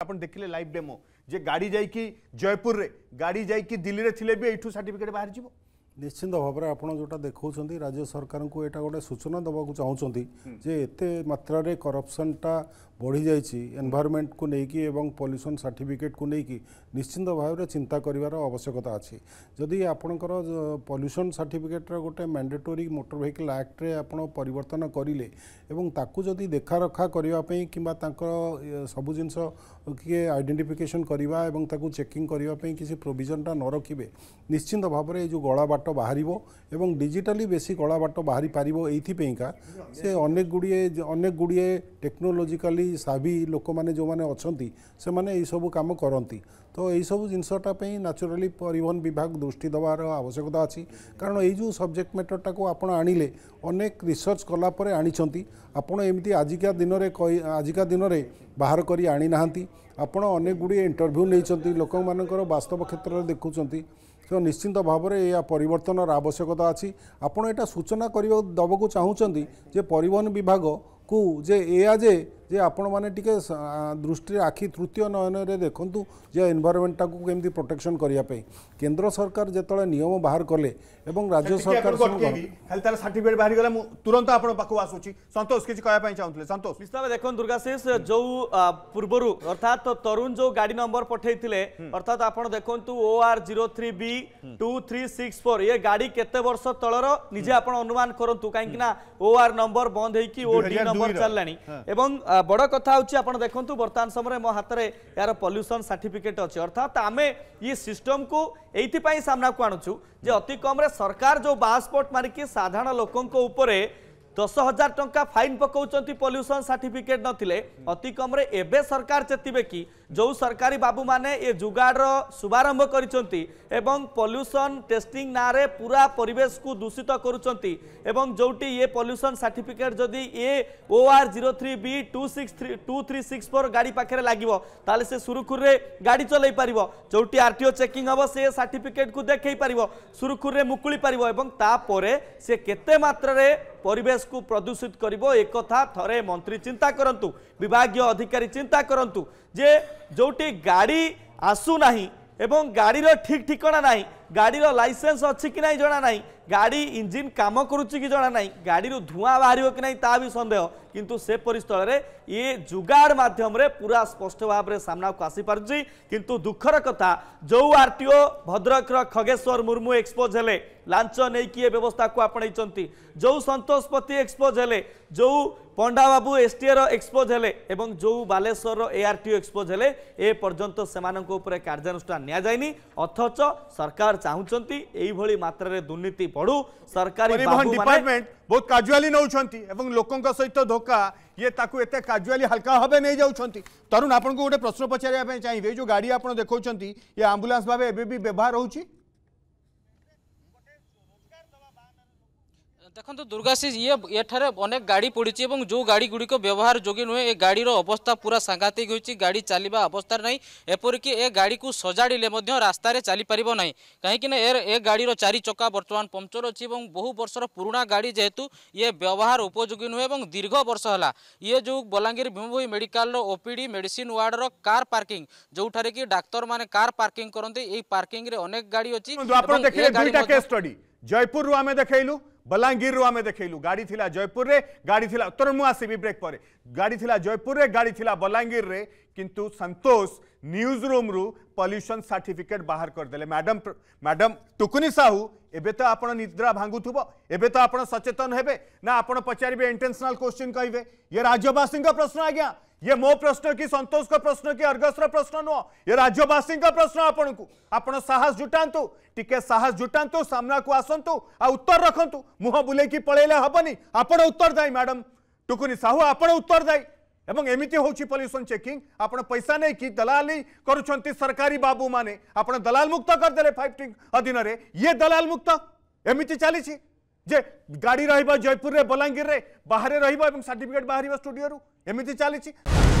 आपण देखिले live demo जे गाड़ी जाइकी जयपुर रे गाड़ी जाइकी दिल्ली रे थिले भी एठू सर्टिफिकेट बाहर जीवो ନିଶ୍ଚିନ୍ତ ଭାବରେ ଆପଣ ଯେଉଁଟା ଦେଖାଉଛନ୍ତି ରାଜ୍ୟ ସରକାରଙ୍କୁ ଏଇଟା ଗୋଟେ ସୂଚନା ଦେବାକୁ ଚାହୁଁଛନ୍ତି ଯେ ଏତେ ମାତ୍ରାରେ କରପ୍ସନଟା ବଢ଼ିଯାଇଛି ଏନ୍ଭାୟରମେଣ୍ଟକୁ ନେଇକି ଏବଂ ପଲ୍ୟୁସନ୍ ସାର୍ଟିଫିକେଟ୍କୁ ନେଇକି ନିଶ୍ଚିନ୍ତ ଭାବରେ ଚିନ୍ତା କରିବାର ଆବଶ୍ୟକତା ଅଛି ଯଦି ଆପଣଙ୍କର ପଲ୍ୟୁସନ୍ ସାର୍ଟିଫିକେଟ୍ର ଗୋଟେ ମ୍ୟାଣ୍ଡେଟୋରୀ ମୋଟର ଭେହିକିଲ୍ ଆକ୍ଟରେ ଆପଣ ପରିବର୍ତ୍ତନ କରିଲେ ଏବଂ ତାକୁ ଯଦି ଦେଖାରଖା କରିବା ପାଇଁ କିମ୍ବା ତାଙ୍କର ସବୁ ଜିନିଷ କିଏ ଆଇଡେଣ୍ଟିଫିକେସନ୍ କରିବା ଏବଂ ତାକୁ ଚେକିଂ କରିବା ପାଇଁ କିଛି ପ୍ରୋଭିଜନଟା ନ ରଖିବେ ନିଶ୍ଚିନ୍ତ ଭାବରେ ଏଇ ଯେଉଁ ଗଳାବାଟ ବାଟ ବାହାରିବ ଏବଂ ଡିଜିଟାଲି ବେଶୀ କଳା ବାଟ ବାହାରି ପାରିବ ଏଇଥିପାଇଁକା ସେ ଅନେକ ଗୁଡ଼ିଏ ଅନେକ ଗୁଡ଼ିଏ ଟେକ୍ନୋଲୋଜିକାଲି ସାଭି ଲୋକମାନେ ଯେଉଁମାନେ ଅଛନ୍ତି ସେମାନେ ଏଇସବୁ କାମ କରନ୍ତି ତ ଏଇସବୁ ଜିନିଷଟା ପାଇଁ ନ୍ୟାଚୁରାଲି ପରିବହନ ବିଭାଗ ଦୃଷ୍ଟି ଦେବାର ଆବଶ୍ୟକତା ଅଛି କାରଣ ଏଇ ଯେଉଁ ସବଜେକ୍ଟ ମ୍ୟାଟରଟାକୁ ଆପଣ ଆଣିଲେ ଅନେକ ରିସର୍ଚ୍ଚ କଲା ପରେ ଆଣିଛନ୍ତି ଆପଣ ଏମିତି ଆଜିକା ଦିନରେ ଆଜିକା ଦିନରେ ବାହାର କରି ଆଣିନାହାନ୍ତି ଆପଣ ଅନେକ ଗୁଡ଼ିଏ ଇଣ୍ଟରଭ୍ୟୁ ନେଇଛନ୍ତି ଲୋକମାନଙ୍କର ବାସ୍ତବ କ୍ଷେତ୍ରରେ ଦେଖୁଛନ୍ତି ନିଶ୍ଚିନ୍ତ ଭାବରେ ଏହା ପରିବର୍ତ୍ତନର ଆବଶ୍ୟକତା ଅଛି ଆପଣ ଏଇଟା ସୂଚନା କରିବାକୁ ଦେବାକୁ ଚାହୁଁଛନ୍ତି ଯେ ପରିବହନ ବିଭାଗକୁ ଯେ ଏହା ଯେ ଯେ ଆପଣମାନେ ଟିକେ ଦୃଷ୍ଟିରେ ଆଖି ତୃତୀୟ ନୟନରେ ଦେଖନ୍ତୁ ଯେ ଏନ୍ଭାଇରମେଣ୍ଟଟାକୁ କେମିତି ପ୍ରୋଟେକ୍ସନ୍ କରିବା ପାଇଁ କେନ୍ଦ୍ର ସରକାର ଯେତେବେଳେ ନିୟମ ବାହାର କଲେ ଏବଂ ରାଜ୍ୟ ସରକାର ଖାଲି ତାର ସାର୍ଟିଫିକେଟ୍ ବାହାରିଗଲା ମୁଁ ତୁରନ୍ତ ଆପଣଙ୍କ ପାଖକୁ ଆସୁଛି ସନ୍ତୋଷ କିଛି କହିବା ପାଇଁ ଚାହୁଁଥିଲେ ସନ୍ତୋଷ ନିଶ୍ଚିତ ଭାବେ ଦେଖନ୍ତୁ ଦୁର୍ଗାଶିଷ ଯୋଉ ପୂର୍ବରୁ ଅର୍ଥାତ୍ ତରୁଣ ଯୋଉ ଗାଡି ନମ୍ବର ପଠେଇଥିଲେ ଅର୍ଥାତ୍ ଆପଣ ଦେଖନ୍ତୁ O R zero three B two three six four ইয়ে গাড়ি কেতে বর্ষ তলর নিজে আপনার অনুমান করতু কিন্তু ও আর নম্বর বন্ধ হয়েকি ও ডি নম্বর চালা এবং বড় কথা হচ্ছে আপনার দেখুন বর্তমান সময় মো হাতের এর পল্যুসন সার্টিফিকেট অছে অর্থাৎ আমি ই সিষ্টম কু এইপাই সামনাকু আনুছু যে অতি কমরে সরকার যে বাসপোর্ট মারিকি সাধারণ লোক উপরে দশ হাজার টঙ্কা ফাইন পকাউন পল্যুসন সার্টিফিকেট নথিলে অতি কমরে এবে সরকার চেতিবে কি যে সরকারি বাবু মানে এ যোগাড়র শুভারম্ভ করেছেন এবং পল্যুসন টেস্টিং নাঁরে পুরা পরিবেশকু দূষিত করছেন এবং যেটি ইয়ে পল্যুসন সার্টিফিকেট যদি এ O R zero three B two six three two three six four গাড়ি পাখে লাগব তাহলে সে সুরুখুরে গাড়ি চলাই পারিব যেটি আরটিও চেকিং হব সে সার্টিফিকেট কু দেখাই পারিব সুরুখুরে মুকুলি পারিব এবং তাপরে সে কেতে মাত্রায় পরিবেশ ପରିବେଶକୁ ପ୍ରଦୂଷିତ କରିବ ଏକଥା ଥରେ ମନ୍ତ୍ରୀ ଚିନ୍ତା କରନ୍ତୁ ବିଭାଗୀୟ ଅଧିକାରୀ ଚିନ୍ତା କରନ୍ତୁ ଯେ ଯେଉଁଠି ଗାଡ଼ି ଆସୁନାହିଁ ଏବଂ ଗାଡ଼ିର ଠିକ୍ ଠିକଣା ନାହିଁ ଗାଡ଼ିର ଲାଇସେନ୍ସ ଅଛି କି ନାହିଁ ଜଣାନାହିଁ ଗାଡ଼ି ଇଞ୍ଜିନ୍ କାମ କରୁଛି କି ଜଣାନାହିଁ ଗାଡ଼ିରୁ ଧୂଆଁ ବାହାରିବ କି ନାହିଁ ତା ବି ସନ୍ଦେହ কিন্তু সে পরিস্থলে ই যোগাড় মাধ্যমে পুরা স্পষ্ট ভাবে সামনাকু আসিপারুছি কিন্তু দুঃখর কথা যে আরটিও ভদ্রকর খগেশ্বর মুর্মু এক্সপোজ হলে লাঞ্চ নেইকি এ ব্যবস্থাকু আপনাইছেন যে সন্তোষ পতি এক্সপোজ হলে যে পণ্ডা বাবু এসটিএর এক্সপোজ হলে এবং যে বালেশ্বর এআরটিও এক্সপোজ হলে এ পর্যন্ত সেমানক উপরে কার্যানুষ্ঠান নিয়া যায়নি অথচ সরকার চাহুচন্তি এইভাবে মাত্রার দুর্নীতি বড়ু সরকারি ডিপার্টমেন্ট ବହୁତ କାଜୁଆଲି ନେଉଛନ୍ତି ଏବଂ ଲୋକଙ୍କ ସହିତ ଧୋକା ଇଏ ତାକୁ ଏତେ କାଜୁଆଲି ହାଲକା ଭାବେ ନେଇଯାଉଛନ୍ତି ତରୁଣ ଆପଣଙ୍କୁ ଗୋଟେ ପ୍ରଶ୍ନ ପଚାରିବା ପାଇଁ ଚାହିଁବେ ଯେଉଁ ଗାଡ଼ି ଆପଣ ଦେଖାଉଛନ୍ତି ଏ ଆମ୍ବୁଲାନ୍ସ ଭାବେ ଏବେ ବି ବ୍ୟବହାର ହେଉଛି ଦେଖନ୍ତୁ ଦୁର୍ଗାଶିଷ ଇଏ ଏଠାରେ ଅନେକ ଗାଡ଼ି ପଡ଼ିଛି ଏବଂ ଯେଉଁ ଗାଡ଼ି ଗୁଡ଼ିକ ବ୍ୟବହାର ଯୋଗ୍ୟ ନୁହେଁ ଏ ଗାଡ଼ିର ଅବସ୍ଥା ପୁରା ସାଂଘାତିକ ହୋଇଛି ଗାଡ଼ି ଚାଲିବା ଅବସ୍ଥାରେ ନାହିଁ ଏପରିକି ଏ ଗାଡ଼ିକୁ ସଜାଡ଼ିଲେ ମଧ୍ୟ ରାସ୍ତାରେ ଚାଲିପାରିବ ନାହିଁ କାହିଁକିନା ଏ ଏ ଗାଡ଼ିର ଚାରି ଚକା ବର୍ତ୍ତମାନ ପମ୍ପଚର ଅଛି ଏବଂ ବହୁ ବର୍ଷର ପୁରୁଣା ଗାଡ଼ି ଯେହେତୁ ଇଏ ବ୍ୟବହାର ଉପଯୋଗୀ ନୁହେଁ ଏବଂ ଦୀର୍ଘ ବର୍ଷ ହେଲା ଇଏ ଯେଉଁ ବଲାଙ୍ଗୀର ଭୀମଭୋଇ ମେଡ଼ିକାଲର ଓପିଡ଼ି ମେଡ଼ିସିନ ୱାର୍ଡ଼ର କାର୍ ପାର୍କିଂ ଯେଉଁଠାରେ କି ଡାକ୍ତରମାନେ କାର୍ ପାର୍କିଂ କରନ୍ତି ଏହି ପାର୍କିଂରେ ଅନେକ ଗାଡ଼ି ଅଛି ଆପଣ ଦେଖିଲେ ଦୁଇଟା କେସ୍ ଷ୍ଟଡି ଜୟପୁରରୁ ଆମେ ଦେଖେଇଲୁ बलांगीर रु आम देखल गाड़ी थी जयपुर में गाड़ी थी उत्तर मुँ आसमी ब्रेक पर गाड़ी थी जयपुर में गाड़ी थी बलांगीर कितु सतोष न्यूज रूम रु पल्यूशन सार्टिफिकेट बाहर करदे मैडम मैडम टुकुनि साहू एवं तो आप निद्रा भांगु एवं तो सचेतन हे ना आप पचारे इंटेनसनाल क्वेश्चन कहे ये राज्यवासी प्रश्न आज्ञा ये मो प्रश्न कि सतोष का प्रश्न कि अर्गस प्रश्न नुह ये राज्यवासी प्रश्न आपण को आपड़ साहस जुटातु टे साहस जुटातु सामना को आसतु आ उत्तर रखु मुह बुले कि पलैले हेनी उत्तर उत्तरदायी मैडम टुकुनी साहू आपण उत्तर एवं एमती हूँ पल्यूसन चेकिंग आप पैसा नहीं कि दलाली कर सरकारी बाबू मैंने आप दलाल मुक्त करदे फाइव टी अधीन ये दलाल मुक्त एमती चली ଯେ ଗାଡ଼ି ରହିବ ଜୟପୁରରେ ବଲାଙ୍ଗୀରରେ ବାହାରେ ରହିବ ଏବଂ ସାର୍ଟିଫିକେଟ୍ ବାହାରିବ ଷ୍ଟୁଡ଼ିଓରୁ ଏମିତି ଚାଲିଛି